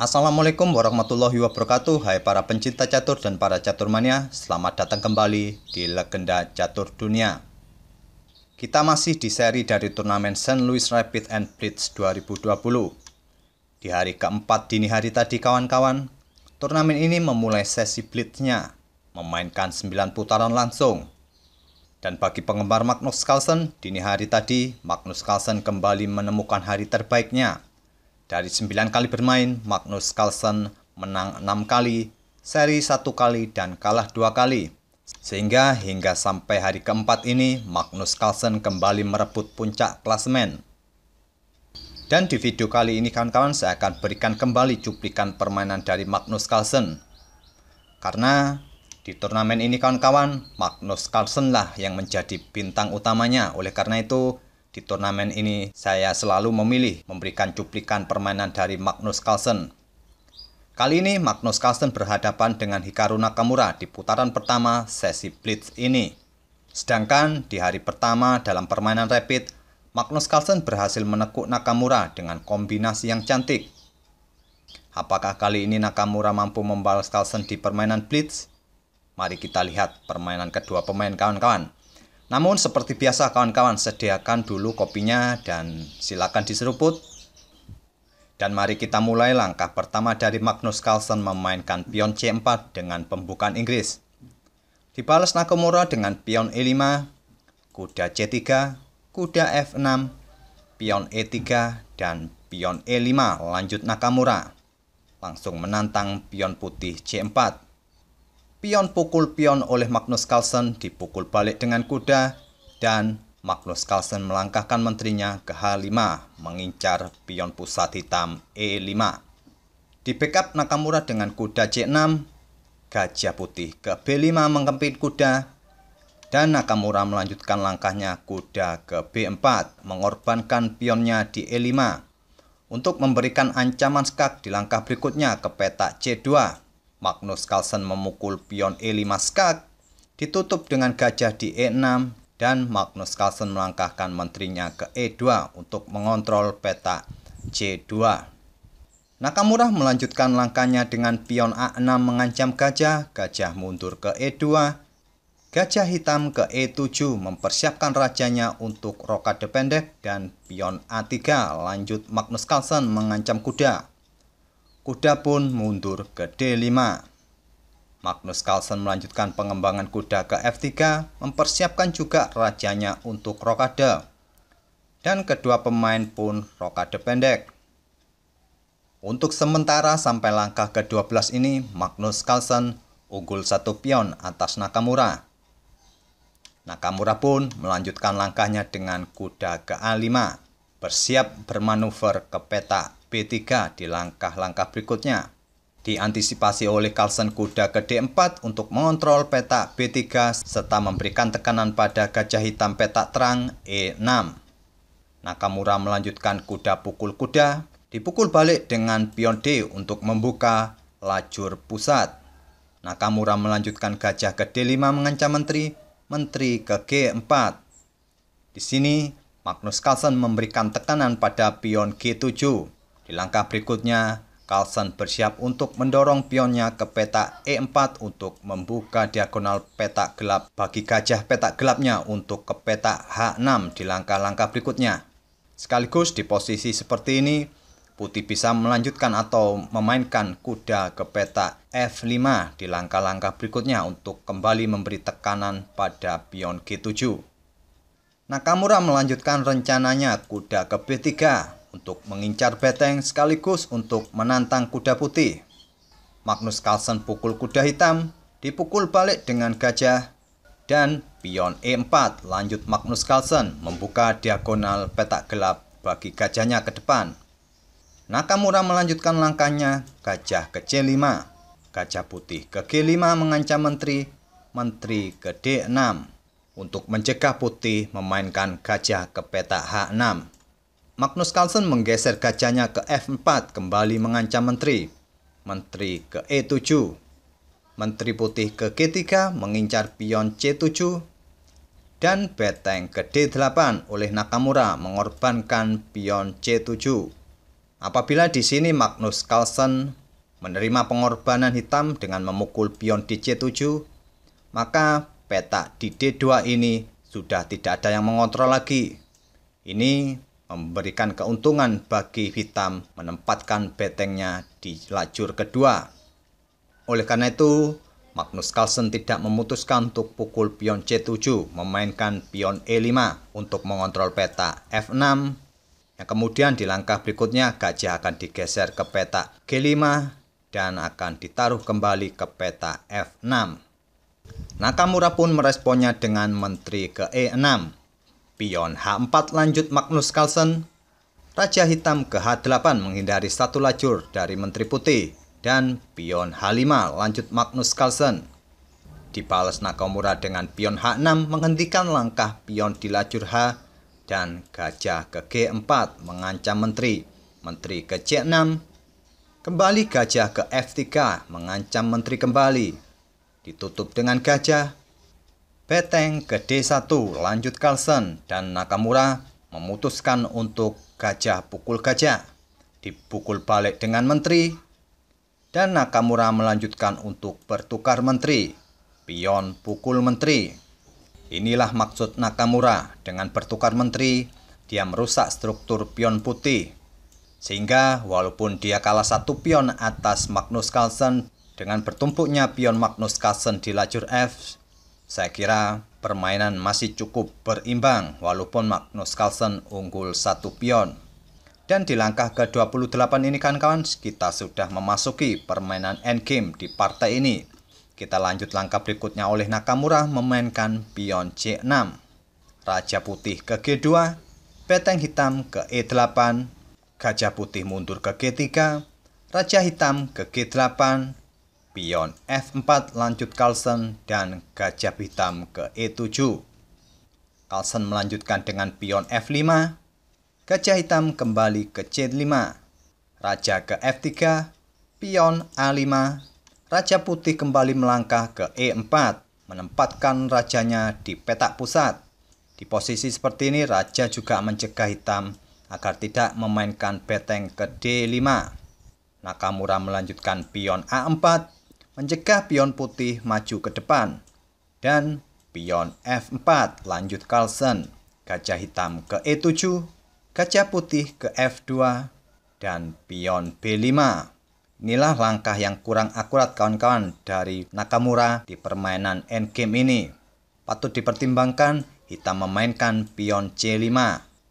Assalamualaikum warahmatullahi wabarakatuh Hai para pencinta catur dan para catur mania Selamat datang kembali di Legenda Catur Dunia Kita masih di seri dari turnamen St. Louis Rapid and Blitz 2020 Di hari keempat dini hari tadi kawan-kawan Turnamen ini memulai sesi blitznya Memainkan 9 putaran langsung dan bagi penggemar Magnus Carlsen, dini hari tadi, Magnus Carlsen kembali menemukan hari terbaiknya dari 9 kali bermain, Magnus Carlsen menang 6 kali, seri 1 kali, dan kalah 2 kali. Sehingga hingga sampai hari keempat ini, Magnus Carlsen kembali merebut puncak klasemen. Dan di video kali ini kawan-kawan saya akan berikan kembali cuplikan permainan dari Magnus Carlsen. Karena di turnamen ini kawan-kawan, Magnus Carlsen lah yang menjadi bintang utamanya. Oleh karena itu, di turnamen ini, saya selalu memilih memberikan cuplikan permainan dari Magnus Carlsen. Kali ini, Magnus Carlsen berhadapan dengan Hikaru Nakamura di putaran pertama sesi blitz ini. Sedangkan di hari pertama dalam permainan rapid, Magnus Carlsen berhasil menekuk Nakamura dengan kombinasi yang cantik. Apakah kali ini Nakamura mampu membalas Carlsen di permainan blitz? Mari kita lihat permainan kedua pemain kawan-kawan. Namun seperti biasa kawan-kawan sediakan dulu kopinya dan silakan diseruput. Dan mari kita mulai langkah pertama dari Magnus Carlsen memainkan pion C4 dengan pembukaan Inggris. Dibalas Nakamura dengan pion E5, kuda C3, kuda F6, pion E3, dan pion E5 lanjut Nakamura. Langsung menantang pion putih C4. Pion pukul pion oleh Magnus Carlsen dipukul balik dengan kuda dan Magnus Carlsen melangkahkan menterinya ke H5 mengincar pion pusat hitam E5. Di backup Nakamura dengan kuda C6, gajah putih ke B5 mengempit kuda, dan Nakamura melanjutkan langkahnya kuda ke B4 mengorbankan pionnya di E5 untuk memberikan ancaman skak di langkah berikutnya ke petak C2. Magnus Carlsen memukul pion E5 skak, ditutup dengan gajah di E6, dan Magnus Carlsen melangkahkan menterinya ke E2 untuk mengontrol peta C2. Nakamura melanjutkan langkahnya dengan pion A6 mengancam gajah, gajah mundur ke E2, gajah hitam ke E7 mempersiapkan rajanya untuk rokade pendek dan pion A3 lanjut Magnus Carlsen mengancam kuda Kuda pun mundur ke D5. Magnus Carlsen melanjutkan pengembangan kuda ke F3, mempersiapkan juga rajanya untuk rokade. Dan kedua pemain pun rokade pendek. Untuk sementara sampai langkah ke-12 ini, Magnus Carlsen unggul satu pion atas Nakamura. Nakamura pun melanjutkan langkahnya dengan kuda ke A5, bersiap bermanuver ke peta B3 di langkah-langkah berikutnya. Diantisipasi oleh Carlsen kuda ke D4 untuk mengontrol petak B3 serta memberikan tekanan pada gajah hitam petak terang E6. Nakamura melanjutkan kuda pukul kuda, dipukul balik dengan pion D untuk membuka lajur pusat. Nakamura melanjutkan gajah ke D5 mengancam menteri, menteri ke G4. Di sini, Magnus Carlsen memberikan tekanan pada pion G7. Di langkah berikutnya, Carlsen bersiap untuk mendorong pionnya ke petak E4 untuk membuka diagonal petak gelap bagi gajah petak gelapnya untuk ke petak H6 di langkah-langkah berikutnya. Sekaligus di posisi seperti ini, putih bisa melanjutkan atau memainkan kuda ke peta F5 di langkah-langkah berikutnya untuk kembali memberi tekanan pada pion G7. Nakamura melanjutkan rencananya kuda ke B3 untuk mengincar beteng sekaligus untuk menantang kuda putih. Magnus Carlsen pukul kuda hitam, dipukul balik dengan gajah, dan pion E4 lanjut Magnus Carlsen membuka diagonal petak gelap bagi gajahnya ke depan. Nakamura melanjutkan langkahnya gajah ke C5, gajah putih ke G5 mengancam menteri, menteri ke D6 untuk mencegah putih memainkan gajah ke petak H6. Magnus Carlsen menggeser kacanya ke F4 kembali mengancam menteri. Menteri ke E7. Menteri putih ke G3 mengincar pion C7 dan beteng ke D8 oleh Nakamura mengorbankan pion C7. Apabila di sini Magnus Carlsen menerima pengorbanan hitam dengan memukul pion di C7, maka petak di D2 ini sudah tidak ada yang mengontrol lagi. Ini memberikan keuntungan bagi Hitam menempatkan betengnya di lajur kedua. Oleh karena itu, Magnus Carlsen tidak memutuskan untuk pukul pion C7 memainkan pion E5 untuk mengontrol peta F6 yang kemudian di langkah berikutnya gajah akan digeser ke peta G5 dan akan ditaruh kembali ke peta F6. Nakamura pun meresponnya dengan menteri ke E6 Pion H4 lanjut Magnus Carlsen, Raja Hitam ke H8 menghindari satu lajur dari Menteri Putih, dan Pion H5 lanjut Magnus Carlsen. Dibalas Nakamura dengan Pion H6 menghentikan langkah Pion di lajur H, dan Gajah ke G4 mengancam Menteri, Menteri ke C6, kembali Gajah ke F3 mengancam Menteri kembali. Ditutup dengan Gajah, Beteng Gede 1 lanjut Carlsen dan Nakamura memutuskan untuk gajah pukul gajah. Dipukul balik dengan menteri dan Nakamura melanjutkan untuk bertukar menteri. Pion pukul menteri. Inilah maksud Nakamura dengan bertukar menteri, dia merusak struktur pion putih. Sehingga walaupun dia kalah satu pion atas Magnus Carlsen dengan bertumpuknya pion Magnus Carlsen di lajur F, saya kira permainan masih cukup berimbang walaupun Magnus Carlsen unggul satu pion. Dan di langkah ke-28 ini kawan-kawan kita sudah memasuki permainan endgame di partai ini. Kita lanjut langkah berikutnya oleh Nakamura memainkan pion C6. Raja putih ke G2, peteng hitam ke E8, gajah putih mundur ke G3, raja hitam ke G8, pion F4 lanjut Carlsen dan gajah hitam ke E7. Carlsen melanjutkan dengan pion F5, gajah hitam kembali ke C5, raja ke F3, pion A5, raja putih kembali melangkah ke E4, menempatkan rajanya di petak pusat. Di posisi seperti ini raja juga mencegah hitam agar tidak memainkan beteng ke D5. Nakamura melanjutkan pion A4 mencegah pion putih maju ke depan. Dan pion F4 lanjut Carlsen, gajah hitam ke E7, gajah putih ke F2, dan pion B5. Inilah langkah yang kurang akurat kawan-kawan dari Nakamura di permainan endgame ini. Patut dipertimbangkan hitam memainkan pion C5.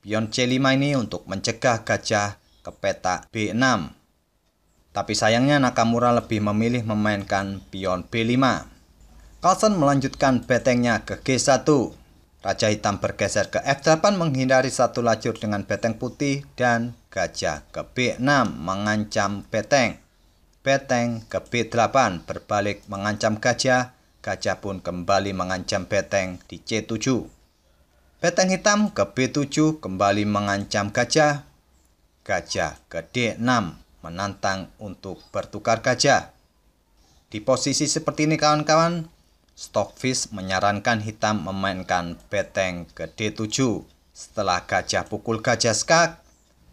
Pion C5 ini untuk mencegah gajah ke peta B6 tapi sayangnya Nakamura lebih memilih memainkan pion B5. Carlsen melanjutkan betengnya ke G1. Raja hitam bergeser ke F8 menghindari satu lajur dengan beteng putih dan gajah ke B6 mengancam beteng. Beteng ke B8 berbalik mengancam gajah, gajah pun kembali mengancam beteng di C7. Beteng hitam ke B7 kembali mengancam gajah, gajah ke D6 menantang untuk bertukar gajah. Di posisi seperti ini kawan-kawan, Stockfish menyarankan hitam memainkan beteng ke D7. Setelah gajah pukul gajah skak,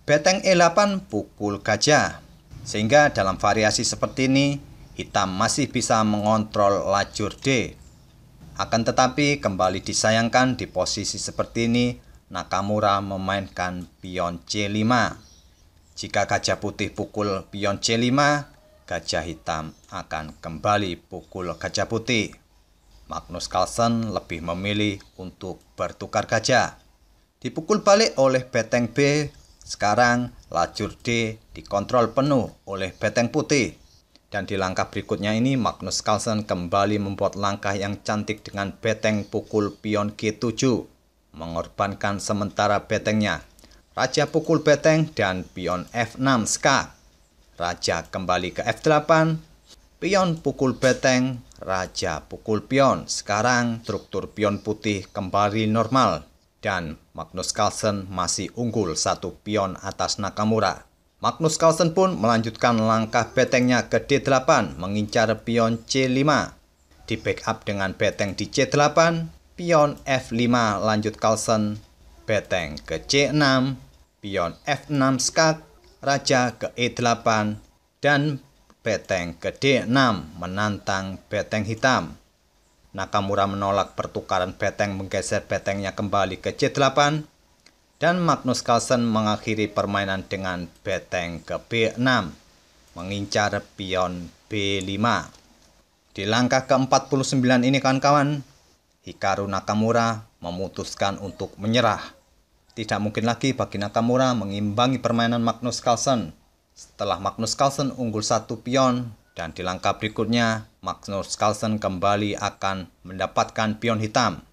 beteng E8 pukul gajah. Sehingga dalam variasi seperti ini, hitam masih bisa mengontrol lajur D. Akan tetapi kembali disayangkan di posisi seperti ini, Nakamura memainkan pion C5. Jika gajah putih pukul pion C5, gajah hitam akan kembali pukul gajah putih. Magnus Carlsen lebih memilih untuk bertukar gajah. Dipukul balik oleh beteng B, sekarang lajur D dikontrol penuh oleh beteng putih. Dan di langkah berikutnya ini Magnus Carlsen kembali membuat langkah yang cantik dengan beteng pukul pion G7, mengorbankan sementara betengnya Raja pukul beteng dan pion F6 skak. Raja kembali ke F8, pion pukul beteng, raja pukul pion. Sekarang struktur pion putih kembali normal dan Magnus Carlsen masih unggul satu pion atas Nakamura. Magnus Carlsen pun melanjutkan langkah betengnya ke D8 mengincar pion C5. Di backup dengan beteng di C8, pion F5 lanjut Carlsen, beteng ke C6, pion F6 skak raja ke E8, dan beteng ke D6 menantang beteng hitam. Nakamura menolak pertukaran beteng menggeser betengnya kembali ke C8 dan Magnus Carlsen mengakhiri permainan dengan beteng ke B6 mengincar pion B5. Di langkah ke-49 ini kawan-kawan, Hikaru Nakamura memutuskan untuk menyerah. Tidak mungkin lagi bagi Nakamura mengimbangi permainan Magnus Carlsen. Setelah Magnus Carlsen unggul satu pion dan di langkah berikutnya Magnus Carlsen kembali akan mendapatkan pion hitam.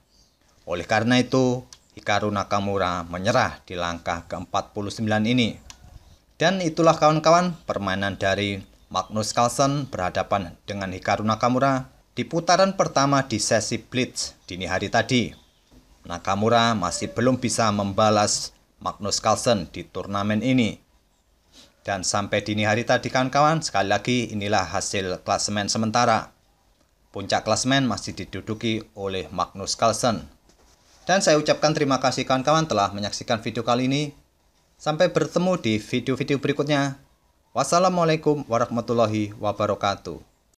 Oleh karena itu, Hikaru Nakamura menyerah di langkah ke-49 ini. Dan itulah kawan-kawan permainan dari Magnus Carlsen berhadapan dengan Hikaru Nakamura di putaran pertama di sesi Blitz dini hari tadi. Nakamura masih belum bisa membalas Magnus Carlsen di turnamen ini. Dan sampai dini hari tadi kawan-kawan, sekali lagi inilah hasil klasemen sementara. Puncak klasemen masih diduduki oleh Magnus Carlsen. Dan saya ucapkan terima kasih kawan-kawan telah menyaksikan video kali ini. Sampai bertemu di video-video berikutnya. Wassalamualaikum warahmatullahi wabarakatuh.